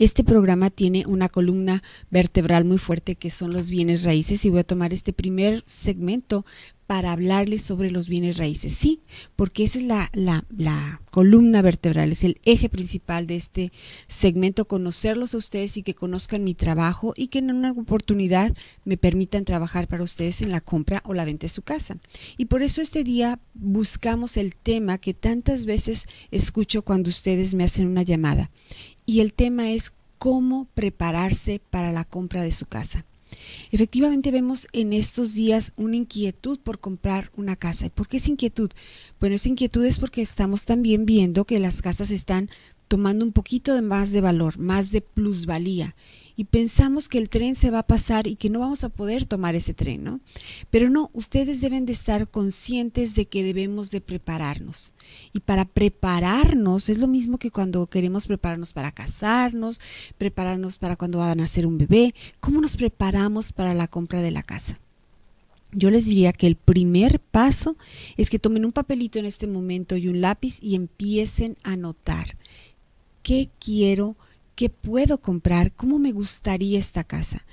Este programa tiene una columna vertebral muy fuerte que son los bienes raíces y voy a tomar este primer segmento para hablarles sobre los bienes raíces. Sí, porque esa es la, columna vertebral, es el eje principal de este segmento, conocerlos a ustedes y que conozcan mi trabajo y que en una oportunidad me permitan trabajar para ustedes en la compra o la venta de su casa. Y por eso este día buscamos el tema que tantas veces escucho cuando ustedes me hacen una llamada. Y el tema es cómo prepararse para la compra de su casa. Efectivamente vemos en estos días una inquietud por comprar una casa. ¿Y por qué es inquietud? Bueno, esa inquietud es porque estamos también viendo que las casas están tomando un poquito de más de valor, más de plusvalía y pensamos que el tren se va a pasar y que no vamos a poder tomar ese tren, ¿no? Pero no, ustedes deben de estar conscientes de que debemos de prepararnos. Y para prepararnos es lo mismo que cuando queremos prepararnos para casarnos, prepararnos para cuando van a nacer un bebé, ¿cómo nos preparamos para la compra de la casa? Yo les diría que el primer paso es que tomen un papelito en este momento y un lápiz y empiecen a notar. qué quiero ¿Qué puedo comprar? ¿Cómo me gustaría esta casa?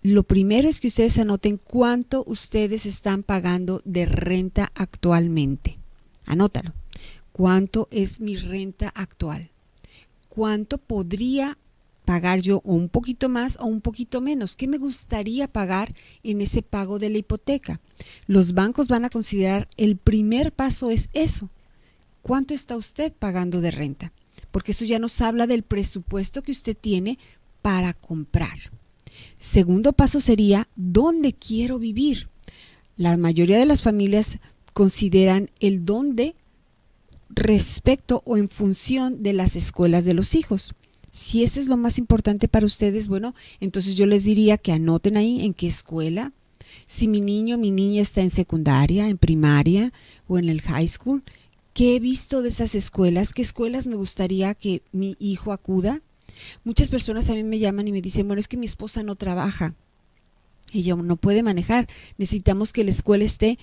Lo primero es que ustedes anoten cuánto ustedes están pagando de renta actualmente. Anótalo. ¿Cuánto es mi renta actual? ¿Cuánto podría pagar yo un poquito más o un poquito menos? ¿Qué me gustaría pagar en ese pago de la hipoteca? Los bancos van a considerar el primer paso es eso. ¿Cuánto está usted pagando de renta? porque eso ya nos habla del presupuesto que usted tiene para comprar. Segundo paso sería, ¿dónde quiero vivir? La mayoría de las familias consideran el dónde respecto o en función de las escuelas de los hijos. Si ese es lo más importante para ustedes, bueno, entonces yo les diría que anoten ahí en qué escuela. Si mi niño o mi niña está en secundaria, en primaria o en el high school, ¿Qué he visto de esas escuelas? ¿Qué escuelas me gustaría que mi hijo acuda? Muchas personas a mí me llaman y me dicen, bueno, es que mi esposa no trabaja. Ella no puede manejar. Necesitamos que la escuela esté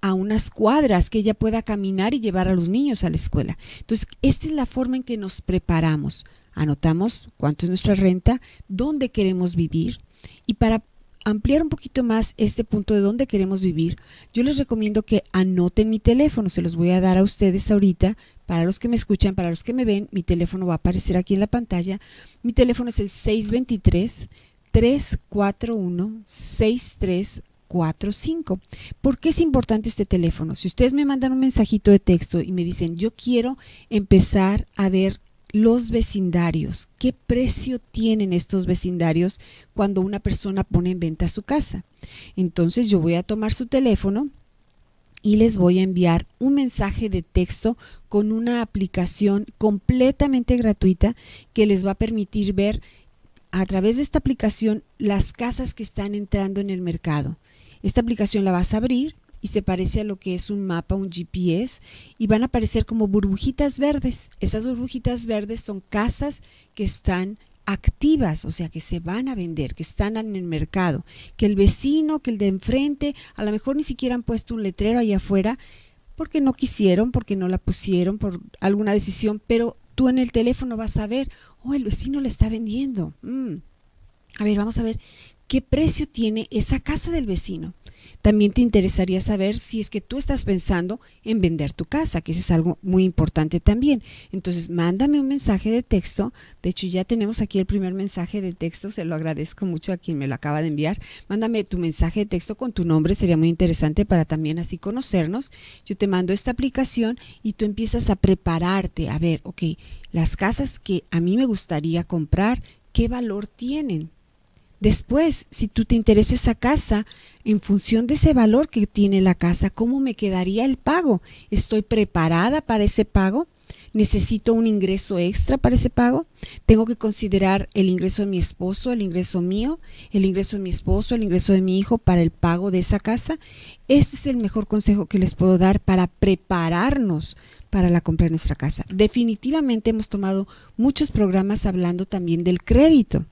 a unas cuadras, que ella pueda caminar y llevar a los niños a la escuela. Entonces, esta es la forma en que nos preparamos. Anotamos cuánto es nuestra renta, dónde queremos vivir y para ampliar un poquito más este punto de dónde queremos vivir, yo les recomiendo que anoten mi teléfono, se los voy a dar a ustedes ahorita, para los que me escuchan, para los que me ven, mi teléfono va a aparecer aquí en la pantalla. Mi teléfono es el 623 341 6345 ¿Por qué es importante este teléfono? Si ustedes me mandan un mensajito de texto y me dicen, yo quiero empezar a ver los vecindarios. ¿Qué precio tienen estos vecindarios cuando una persona pone en venta su casa? Entonces yo voy a tomar su teléfono y les voy a enviar un mensaje de texto con una aplicación completamente gratuita que les va a permitir ver a través de esta aplicación las casas que están entrando en el mercado. Esta aplicación la vas a abrir y se parece a lo que es un mapa, un GPS, y van a aparecer como burbujitas verdes. Esas burbujitas verdes son casas que están activas, o sea, que se van a vender, que están en el mercado, que el vecino, que el de enfrente, a lo mejor ni siquiera han puesto un letrero ahí afuera porque no quisieron, porque no la pusieron, por alguna decisión, pero tú en el teléfono vas a ver, oh, el vecino la está vendiendo. Mm. A ver, vamos a ver qué precio tiene esa casa del vecino. También te interesaría saber si es que tú estás pensando en vender tu casa, que eso es algo muy importante también. Entonces, mándame un mensaje de texto. De hecho, ya tenemos aquí el primer mensaje de texto. Se lo agradezco mucho a quien me lo acaba de enviar. Mándame tu mensaje de texto con tu nombre. Sería muy interesante para también así conocernos. Yo te mando esta aplicación y tú empiezas a prepararte. A ver, ok, las casas que a mí me gustaría comprar, ¿qué valor tienen? Después, si tú te interesa esa casa, en función de ese valor que tiene la casa, ¿cómo me quedaría el pago? ¿Estoy preparada para ese pago? ¿Necesito un ingreso extra para ese pago? ¿Tengo que considerar el ingreso de mi esposo, el ingreso mío, el ingreso de mi esposo, el ingreso de mi hijo para el pago de esa casa? Este es el mejor consejo que les puedo dar para prepararnos para la compra de nuestra casa. Definitivamente hemos tomado muchos programas hablando también del crédito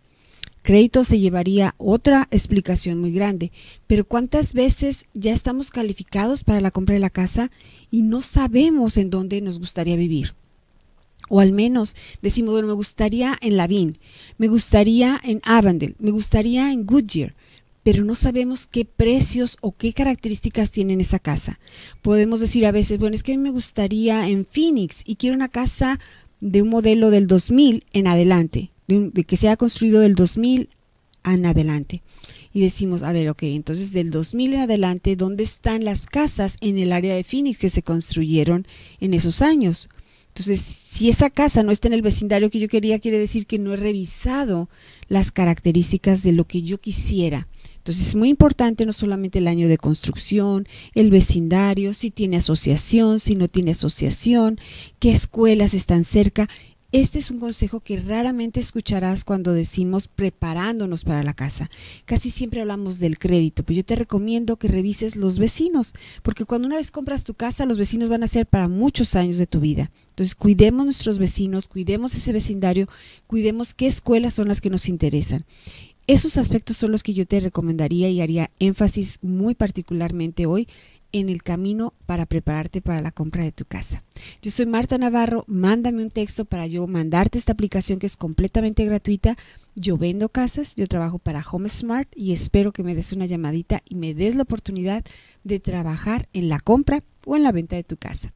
crédito se llevaría otra explicación muy grande. Pero ¿cuántas veces ya estamos calificados para la compra de la casa y no sabemos en dónde nos gustaría vivir? O al menos decimos, bueno, me gustaría en Lavín, me gustaría en Avandel, me gustaría en Goodyear, pero no sabemos qué precios o qué características tiene esa casa. Podemos decir a veces, bueno, es que me gustaría en Phoenix y quiero una casa de un modelo del 2000 en adelante de, que se ha construido del 2000 en adelante. Y decimos, a ver, ok, entonces del 2000 en adelante, ¿dónde están las casas en el área de Phoenix que se construyeron en esos años? Entonces, si esa casa no está en el vecindario que yo quería, quiere decir que no he revisado las características de lo que yo quisiera. Entonces, es muy importante no solamente el año de construcción, el vecindario, si tiene asociación, si no tiene asociación, qué escuelas están cerca este es un consejo que raramente escucharás cuando decimos preparándonos para la casa. Casi siempre hablamos del crédito, pero yo te recomiendo que revises los vecinos, porque cuando una vez compras tu casa, los vecinos van a ser para muchos años de tu vida. Entonces, cuidemos nuestros vecinos, cuidemos ese vecindario, cuidemos qué escuelas son las que nos interesan. Esos aspectos son los que yo te recomendaría y haría énfasis muy particularmente hoy en el camino para prepararte para la compra de tu casa. Yo soy Marta Navarro, mándame un texto para yo mandarte esta aplicación que es completamente gratuita. Yo vendo casas, yo trabajo para HomeSmart y espero que me des una llamadita y me des la oportunidad de trabajar en la compra o en la venta de tu casa.